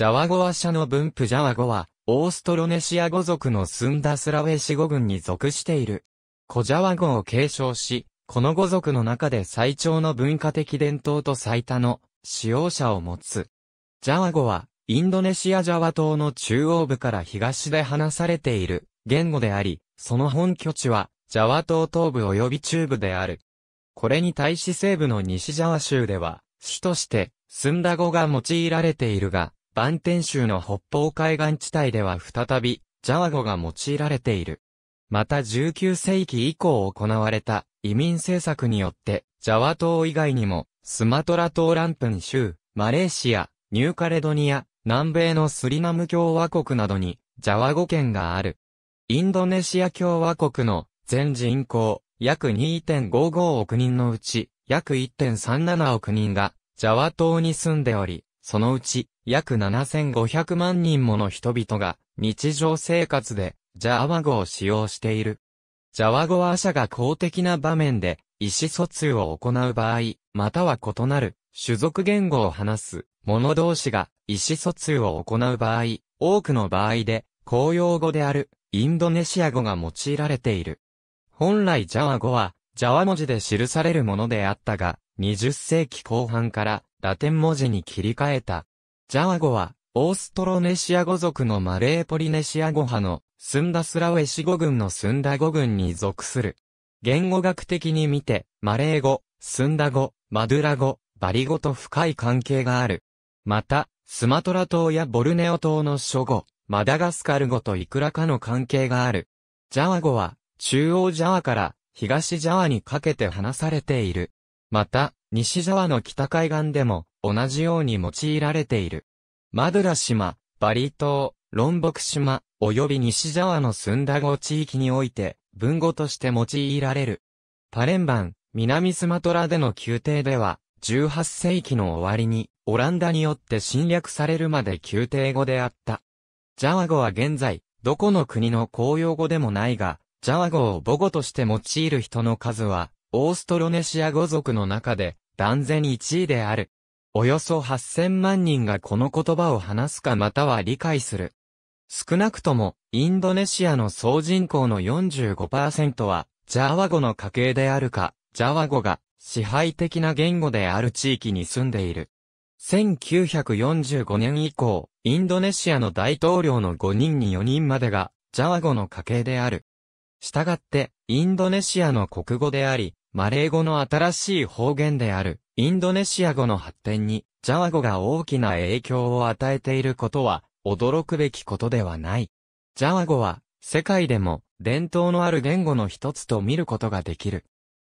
ジャワ語話社の分布ジャワ語は、オーストロネシア語族のスンダスラウェシ語群に属している。古ジャワ語を継承し、この語族の中で最長の文化的伝統と最多の使用者を持つ。ジャワ語は、インドネシアジャワ島の中央部から東で話されている言語であり、その本拠地は、ジャワ島東部及び中部である。これに対し西部の西ジャワ州では、主として、スンダ語が用いられているが、バンテン州の北方海岸地帯では再び、ジャワ語が用いられている。また19世紀以降行われた移民政策によって、ジャワ島以外にも、スマトラ島ランプン州、マレーシア、ニューカレドニア、南米のスリナム共和国などに、ジャワ語圏がある。インドネシア共和国の全人口約2.55億人のうち約1.37億人がジャワ島に住んでおり、そのうち約7500万人もの人々が日常生活でジャワ語を使用している。ジャワ語は社が公的な場面で意思疎通を行う場合、または異なる種族言語を話す者同士が意思疎通を行う場合、多くの場合で公用語であるインドネシア語が用いられている。本来ジャワ語はジャワ文字で記されるものであったが、20世紀後半からラテン文字に切り替えた。ジャワ語は、オーストロネシア語族のマレーポリネシア語派のスンダスラウェシ語群のスンダ語群に属する。言語学的に見て、マレー語、スンダ語、マドゥラ語、バリ語と深い関係がある。また、スマトラ島やボルネオ島の諸語、マダガスカル語といくらかの関係がある。ジャワ語は、中央ジャワから東ジャワにかけて話されている。また、西ジャワの北海岸でも同じように用いられている。マドラ島、バリ島、ロンボク島、及び西ジャワのスンダゴ地域において、文語として用いられる。パレンバン、南スマトラでの宮廷では、18世紀の終わりに、オランダによって侵略されるまで宮廷語であった。ジャワ語は現在、どこの国の公用語でもないが、ジャワ語を母語として用いる人の数は、オーストロネシア語族の中で断然1位である。およそ8000万人がこの言葉を話すかまたは理解する。少なくとも、インドネシアの総人口の45%は、ジャワ語の家系であるか、ジャワ語が支配的な言語である地域に住んでいる。1945年以降、インドネシアの大統領の5人に4人までが、ジャワ語の家系である。したがって、インドネシアの国語であり、マレー語の新しい方言である、インドネシア語の発展に、ジャワ語が大きな影響を与えていることは、驚くべきことではない。ジャワ語は、世界でも、伝統のある言語の一つと見ることができる。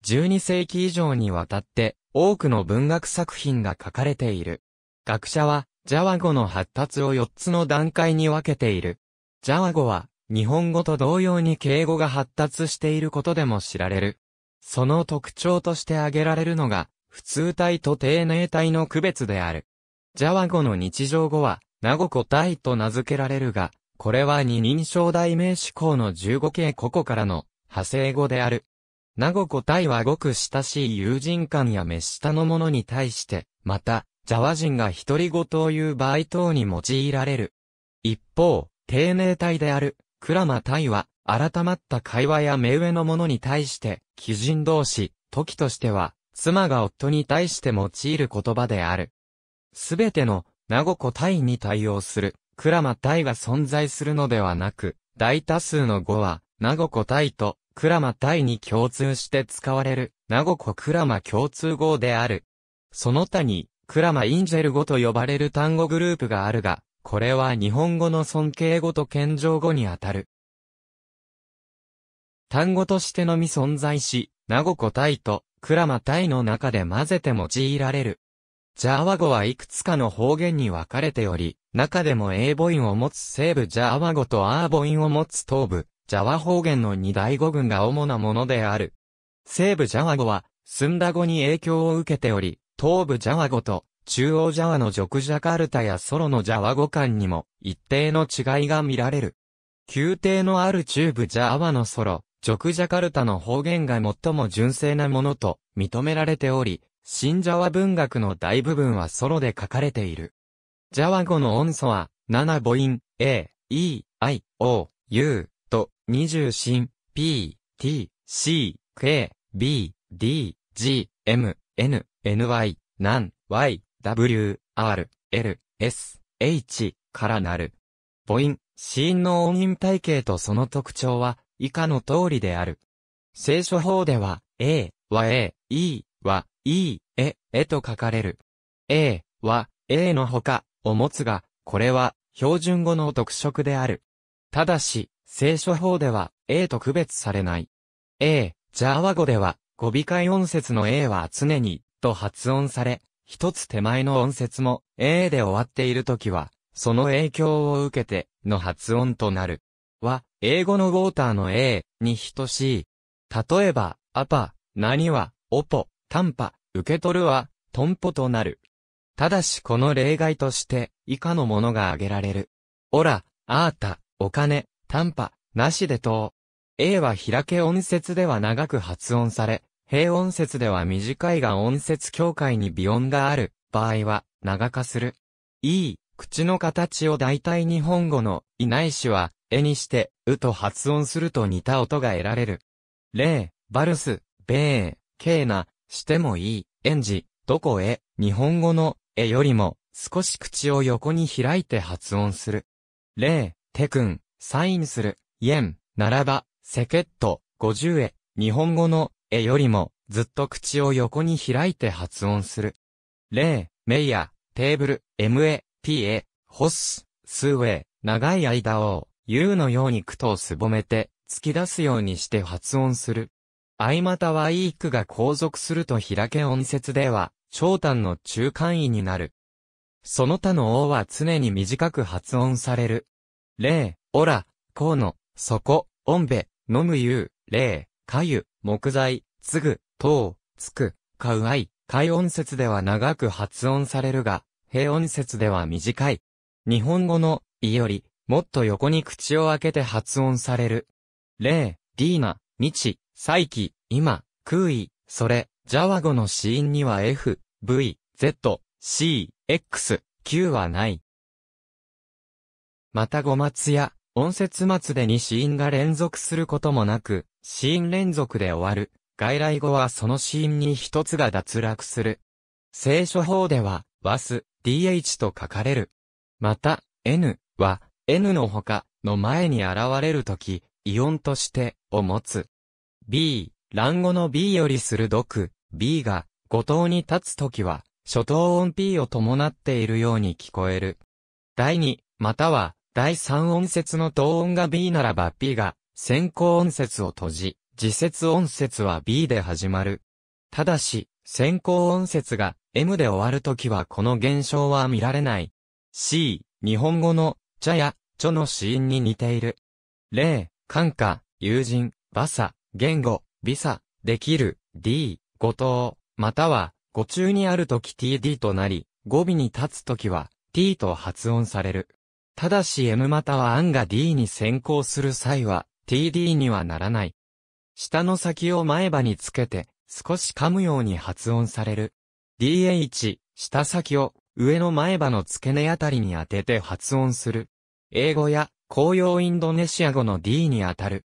12世紀以上にわたって、多くの文学作品が書かれている。学者は、ジャワ語の発達を4つの段階に分けている。ジャワ語は、日本語と同様に敬語が発達していることでも知られる。その特徴として挙げられるのが、普通体と丁寧体の区別である。ジャワ語の日常語は、名ゴコ体と名付けられるが、これは二人称代名詞項の15形個々からの派生語である。名ゴコ体はごく親しい友人間や目下の者に対して、また、ジャワ人が独り言を言う場合等に用いられる。一方、丁寧体である、クラマ体は、改まった会話や目上の者に対して、基人同士、時としては、妻が夫に対して用いる言葉である。すべての、名護個体に対応する、クマタイが存在するのではなく、大多数の語は、名護個体と、クマタイに共通して使われる、名護クラマ共通語である。その他に、クラマインジェル語と呼ばれる単語グループがあるが、これは日本語の尊敬語と謙譲語にあたる。単語としてのみ存在し、名護タ体とクラマイの中で混ぜて用いられる。ジャーワ語はいくつかの方言に分かれており、中でも英母音を持つ西部ジャーワ語とアー母音を持つ東部、ジャワ方言の二大語群が主なものである。西部ジャワ語は、スンダ語に影響を受けており、東部ジャワ語と中央ジャワのジョクジャカルタやソロのジャワ語間にも一定の違いが見られる。宮廷のある中部ジャワのソロ、ジョクジャカルタの方言が最も純正なものと認められており、新ジャワ文学の大部分はソロで書かれている。ジャワ語の音素は、7母音、A、E、I、O、U と20進、P、T、C、K、B、D、G、M、N、NY、n Y、W、R、L、S、H からなる。母音、子音の音韻体系とその特徴は以下の通りである。聖書法では、A は A、E は E、え、えと書かれる。A は A のほかを持つが、これは標準語の特色である。ただし、聖書法では A と区別されない。A、ジャワ語では、語尾解音節の A は常に、と発音され、一つ手前の音節も A で終わっているときは、その影響を受けての発音となる。は、英語のウォーターの A に等しい。例えば、アパ、何は、オポ、短波、受け取るは、トンポとなる。ただしこの例外として、以下のものが挙げられる。オラ、アータ、お金、短波、なしでと。A は開け音節では長く発音され、平音節では短いが音節境界に微音がある場合は長化する。E、口の形を大体日本語のいないしは絵にして、うと発音すると似た音が得られる。例、バルス、ベー、ケーナ、してもいい、園児、どこへ、日本語の、えよりも、少し口を横に開いて発音する。例、テんサインする、イエン、ならば、セケット、50へ、日本語の、えよりも、ずっと口を横に開いて発音する。例、メイヤ、テーブル、MA、PA、ホス、スウェイ、長い間を、U のように句とすぼめて、突き出すようにして発音する。相またはい句が後続すると開け音節では、長短の中間位になる。その他の O は常に短く発音される。例、オラ、こうの、そこ、おんべ、ノむゆう、例、かゆ、木材、つぐ、とう、つく、かうあい、海音節では長く発音されるが、平音節では短い。日本語の、いより、もっと横に口を開けて発音される。例、ディーナ、日、再起、今、空イ、それ、ジャワ語の子音には F、V、Z、C、X、Q はない。また語末や、音節末でに子音が連続することもなく、子音連続で終わる。外来語はその子音に一つが脱落する。聖書法では、was、dh と書かれる。また、n は、N の他の前に現れるとき、イオンとしてを持つ。B、卵語の B より鋭く、B が五島に立つときは、初等音 P を伴っているように聞こえる。第2、または、第3音節の等音が B ならば P が、先行音節を閉じ、次節音節は B で始まる。ただし、先行音節が M で終わるときはこの現象は見られない。C、日本語の茶や、著の死因に似ている。例、感化、友人、馬差、言語、美差、できる、d、後藤、または、語中にあるとき td となり、語尾に立つときは、t と発音される。ただし m または案が d に先行する際は、td にはならない。下の先を前歯につけて、少し噛むように発音される。dh、下先を、上の前歯の付け根あたりに当てて発音する。英語や公用インドネシア語の D にあたる。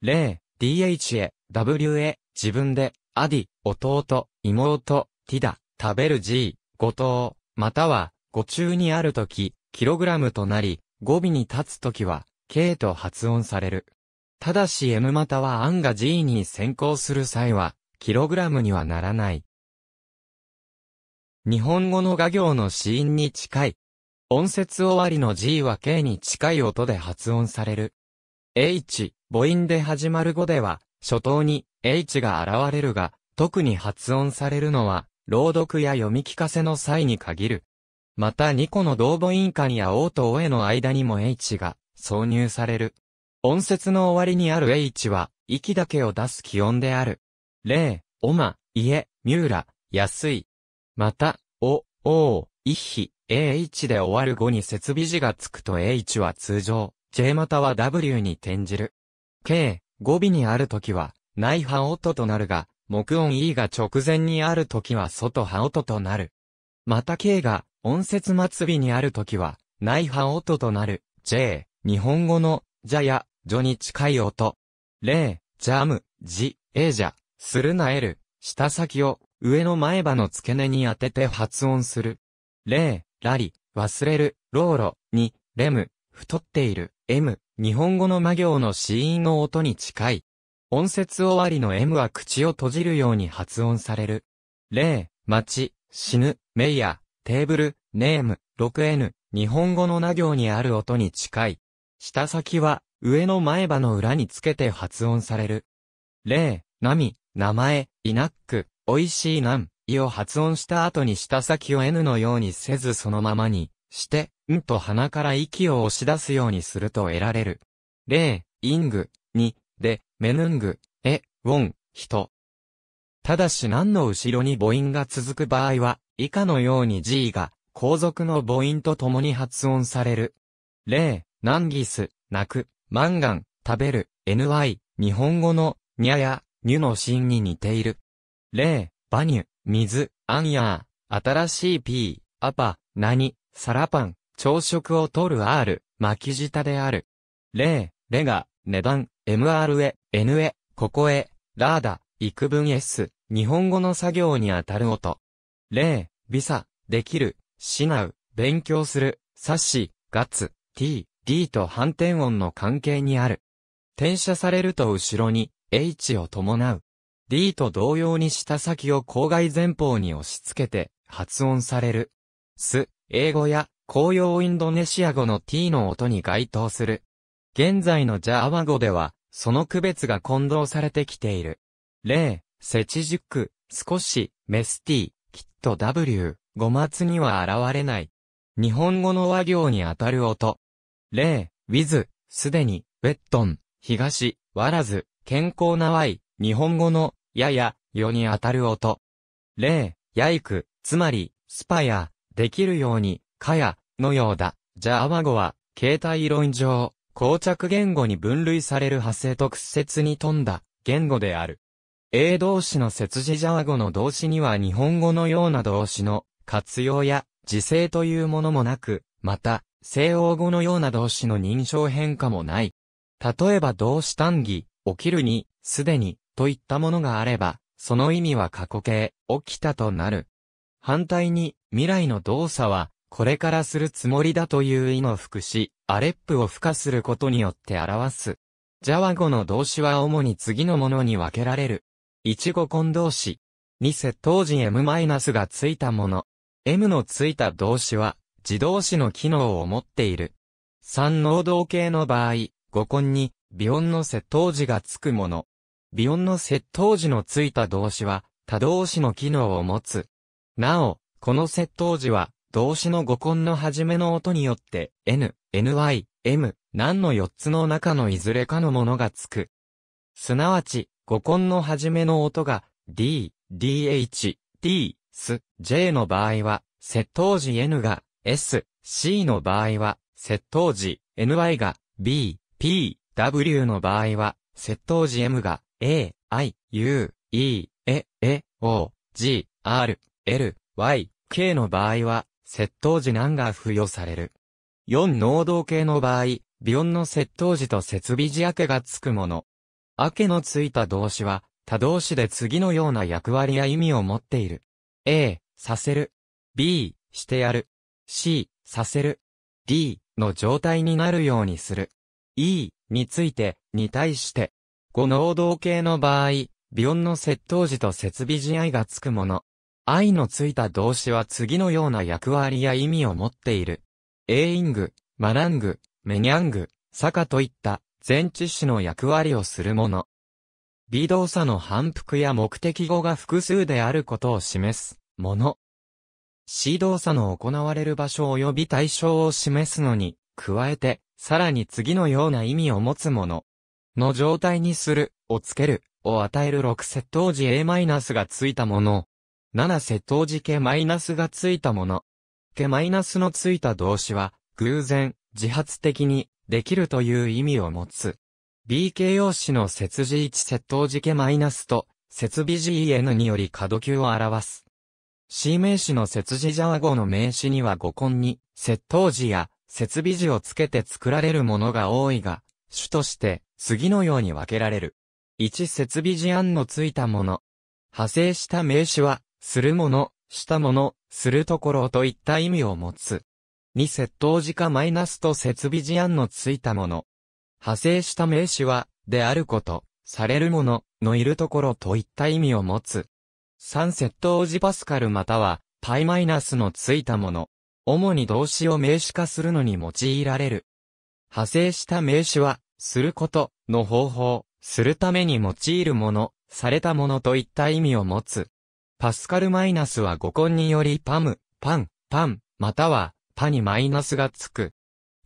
例、DH a W a 自分で、アディ、弟、妹、ティダ、食べる G、後等、または、語中にあるとき、キログラムとなり、語尾に立つときは、K と発音される。ただし M またはアンが G に先行する際は、キログラムにはならない。日本語の画業の死因に近い音節終わりの G は K に近い音で発音される。H、母音で始まる語では、初頭に H が現れるが、特に発音されるのは、朗読や読み聞かせの際に限る。また2個の同母音間や O と O への間にも H が挿入される。音節の終わりにある H は、息だけを出す気温である。例、おま、家、三浦、安い。また、お、おう、いひ、AH で終わる後に設備字がつくと a H は通常、J または W に転じる。K、語尾にあるときは、内波音となるが、木音 E が直前にあるときは外波音となる。また K が、音節末尾にあるときは、内波音となる、J、日本語の、じゃや、序に近い音。例、ジャム、ジ、エジャ、するなエル。舌先を、上の前歯の付け根に当てて発音する。例、ラリ、忘れる、ローロ、に、レム、太っている、M、日本語の魔行の死因の音に近い。音節終わりの M は口を閉じるように発音される。例、ち、死ぬ、メイヤ、テーブル、ネーム、6N、日本語のな行にある音に近い。下先は、上の前歯の裏につけて発音される。例、波、名前、イナック、美味しいなん、いを発音した後に舌先を N のようにせずそのままにして、んと鼻から息を押し出すようにすると得られる。例、イング、に、で、メヌング、え、ウォン、人。ただし何の後ろに母音が続く場合は、以下のように G が、後続の母音と共に発音される。例、ナンギス、泣く、マンガン、食べる、ny、日本語の、にゃや、にゅの芯に似ている。例、バニュ、水、アンヤー、新しい P、アパ、何、サラパン、朝食をとる R、巻き舌である。例、レガ、値段、MR a N a ここへ、ラーダ、幾分 S、日本語の作業にあたる音。例、ビサ、できる、しなう、勉強する、サッシ、ガツ、t、d と反転音の関係にある。転写されると後ろに、h を伴う。D と同様に舌先を口外前方に押し付けて発音される。ス、英語や公用インドネシア語の T の音に該当する。現在のジャーワ語では、その区別が混同されてきている。例、セチジュック、少し、メス T、きっと W、語末には現れない。日本語の和行にあたる音。例、with、すでに、ウェットン、東、ワらず、健康な Y、日本語の、やや、世に当たる音。例、やいく、つまり、スパや、できるように、かや、のようだ。じゃあワ語は、携帯論上、膠着言語に分類される派生特説に富んだ、言語である。英動詞の節字ジャワ語の動詞には日本語のような動詞の活用や時制というものもなく、また、西欧語のような動詞の認証変化もない。例えば動詞単義、起きるに、すでに、といったものがあれば、その意味は過去形、起きたとなる。反対に、未来の動作は、これからするつもりだという意の副詞、アレップを付加することによって表す。ジャワ語の動詞は主に次のものに分けられる。1語根動詞。二世当時 M- マイナスがついたもの。M のついた動詞は、自動詞の機能を持っている。3能動形の場合、語根に、微音の世当時がつくもの。ビヨンの接頭時のついた動詞は、他動詞の機能を持つ。なお、この接頭時は、動詞の語根の始めの音によって、n、ny、m、何の4つの中のいずれかのものがつく。すなわち、語根の始めの音が、d、dh、t、s、j の場合は、接頭時 n が、s、c の場合は、接頭時 ny が、b、p、w の場合は、接頭時 m が、A, I, U, E, E, E, O, G, R, L, Y, K の場合は、窃盗時難が付与される。4能動系の場合、微音の窃盗時と設備時明けがつくもの。明けのついた動詞は、他動詞で次のような役割や意味を持っている。A、させる。B、してやる。C、させる。D、の状態になるようにする。E、について、に対して、五能動形の場合、微音の接頭時と設備時愛がつくもの。愛のついた動詞は次のような役割や意味を持っている。エーイング、マラング、メニャング、サカといった前置詞の役割をするもの。微動作の反復や目的語が複数であることを示すもの。C 動作の行われる場所及び対象を示すのに、加えて、さらに次のような意味を持つもの。の状態にする、をつける、を与える6窃盗時 A- ナスがついたもの。7窃盗時スがついたもの。マイナスのついた動詞は、偶然、自発的に、できるという意味を持つ。B 形容詞の節字1窃盗時スと、設備 GN により動級を表す。C 名詞の節字ジャワ語の名詞には語根に、窃盗時や、設備時をつけて作られるものが多いが、主として、次のように分けられる。1設備事案のついたもの。派生した名詞は、するもの、したもの、するところといった意味を持つ。2窃盗時かマイナスと設備事案のついたもの。派生した名詞は、であること、されるもの、のいるところといった意味を持つ。3窃盗時パスカルまたは、パイマイナスのついたもの。主に動詞を名詞化するのに用いられる。派生した名詞は、することの方法、するために用いるもの、されたものといった意味を持つ。パスカルマイナスは語根によりパム、パン、パン、または、パにマイナスがつく。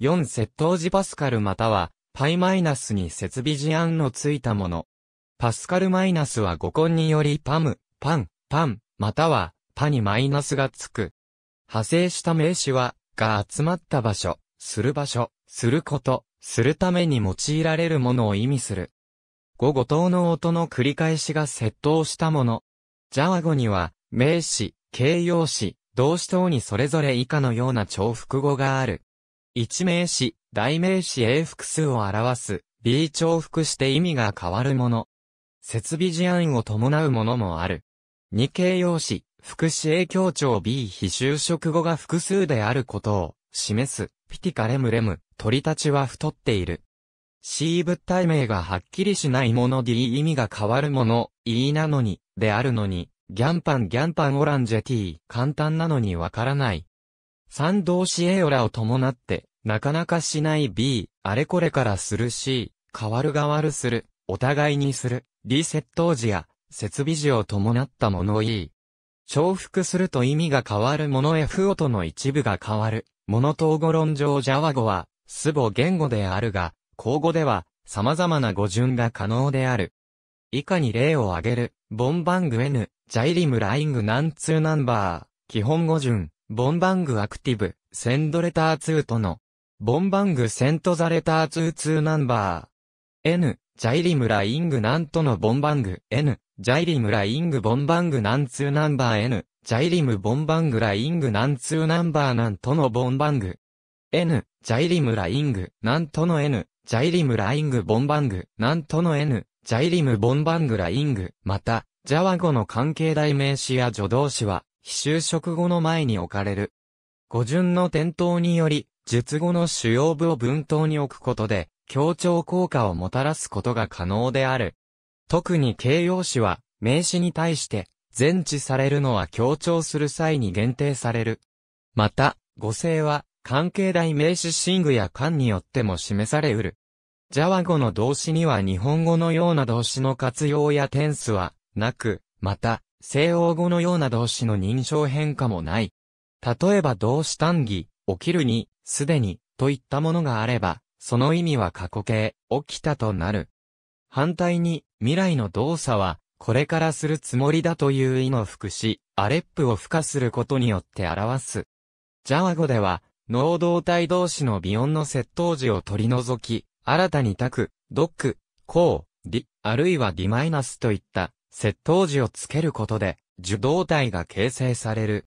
4接頭時パスカルまたは、パイマイナスに設備事案のついたもの。パスカルマイナスは語根によりパム、パン、パン、または、パにマイナスがつく。派生した名詞は、が集まった場所、する場所、すること、するために用いられるものを意味する。語語頭の音の繰り返しが窃盗したもの。ジャワ語には、名詞、形容詞、動詞等にそれぞれ以下のような重複語がある。一名詞、代名詞 A 複数を表す、B 重複して意味が変わるもの。設備事案を伴うものもある。二形容詞、副詞 A 強調 B 非修飾語が複数であることを示す、ピティカレムレム、鳥たちは太っている。C 物体名がはっきりしないもの D 意味が変わるもの、E なのに、であるのに、ギャンパンギャンパンオランジェ T、簡単なのにわからない。三動詞 A オラを伴って、なかなかしない B、あれこれからする C、変わる変わるする、お互いにする、D セット時や、設備時を伴ったもの E。重複すると意味が変わるもの F 音の一部が変わる、モノ統語論上ジャワゴは、すぼ言語であるが、口語では様々な語順が可能である。以下に例を挙げる、ボンバング N、ジャイリムライングナンツーナンバー、基本語順、ボンバングアクティブ、センドレター2との、ボンバングセントザレター2ツーナンバー、N、ジャイリムライングナンとのボンバング N、ジャイリムライングボンバングナンツーナンバー N、ジャイリムボンバングライングナンツーナンバーナンとのボンバング N、ジャイリムライング、なんとの N、ジャイリムライングボンバング、なんとの N、ジャイリムボンバングライング、また、ジャワ語の関係代名詞や助動詞は、非修飾語の前に置かれる。語順の点灯により、述語の主要部を文頭に置くことで、協調効果をもたらすことが可能である。特に形容詞は、名詞に対して、前置されるのは強調する際に限定される。また、語性は、関係代名詞シングや間によっても示されうる。ジャワ語の動詞には日本語のような動詞の活用やテンスはなく、また、西欧語のような動詞の認証変化もない。例えば動詞単義、起きるに、すでに、といったものがあれば、その意味は過去形、起きたとなる。反対に、未来の動作は、これからするつもりだという意の副詞、アレップを付加することによって表す。ジャワ語では、能動体同士の微音の窃盗時を取り除き、新たにク、ドック、コー、リ、あるいはディマイナスといった窃盗時をつけることで、受動体が形成される。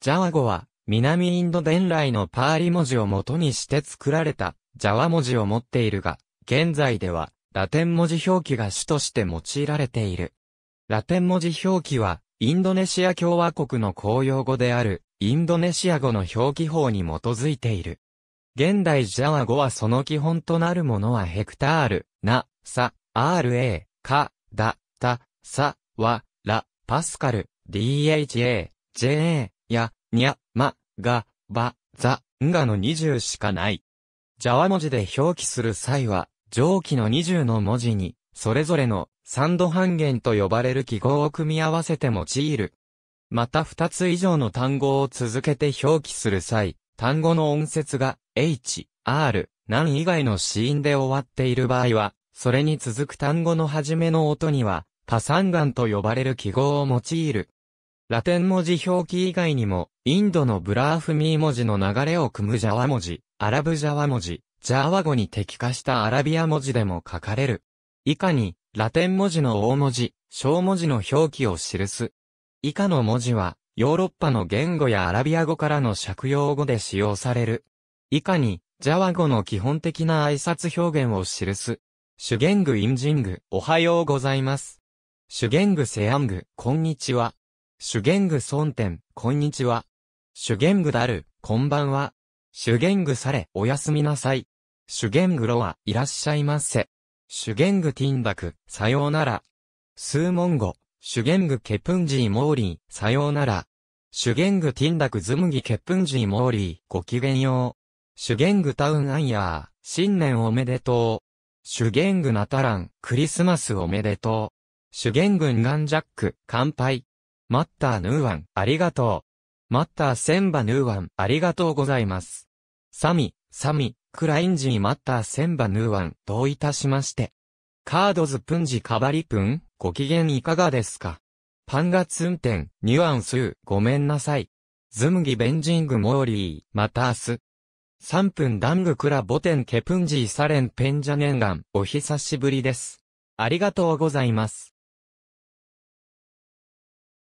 ジャワ語は、南インド伝来のパーリ文字を元にして作られた、ジャワ文字を持っているが、現在では、ラテン文字表記が主として用いられている。ラテン文字表記は、インドネシア共和国の公用語である、インドネシア語の表記法に基づいている。現代ジャワ語はその基本となるものはヘクタール、な、さ、ra、か、だ、た、さ、わ、ら、パスカル、dha、ja、や、にゃ、ま、が、ば、ざ、んがの20しかない。ジャワ文字で表記する際は、上記の20の文字に、それぞれの、サンド半減と呼ばれる記号を組み合わせて用いる。また二つ以上の単語を続けて表記する際、単語の音節が h、r、何以外の子音で終わっている場合は、それに続く単語の始めの音には、パサンガンと呼ばれる記号を用いる。ラテン文字表記以外にも、インドのブラーフミー文字の流れを組むジャワ文字、アラブジャワ文字、ジャワ語に適化したアラビア文字でも書かれる。以下に、ラテン文字の大文字、小文字の表記を記す。以下の文字は、ヨーロッパの言語やアラビア語からの借用語で使用される。以下に、ジャワ語の基本的な挨拶表現を記す。主言具インジング、おはようございます。主言具セアング、こんにちは。主言具ソンテン、こんにちは。主言具ダル、こんばんは。主言具され、おやすみなさい。主言具ロア、いらっしゃいませ。主言具ティンダク、さようなら。数文語、主ン具ケプンジーモーリー、さようなら。主ン具ティンダクズムギケプンジーモーリー、ごきげんよう。主ン具タウンアンヤー、新年おめでとう。主ン具ナタラン、クリスマスおめでとう。主グンガンジャック、乾杯。マッターヌーワン、ありがとう。マッターセンバヌーワン、ありがとうございます。サミ、サミ、クラインジーマッターセンバヌーワン、どういたしまして。カードズプンジカバリプンご機嫌いかがですかパンガツンテン、ニュアンス、ごめんなさい。ズムギベンジングモーリー、また明日。三分ダングクラボテンケプンジーサレンペンジャネンガン、お久しぶりです。ありがとうございます。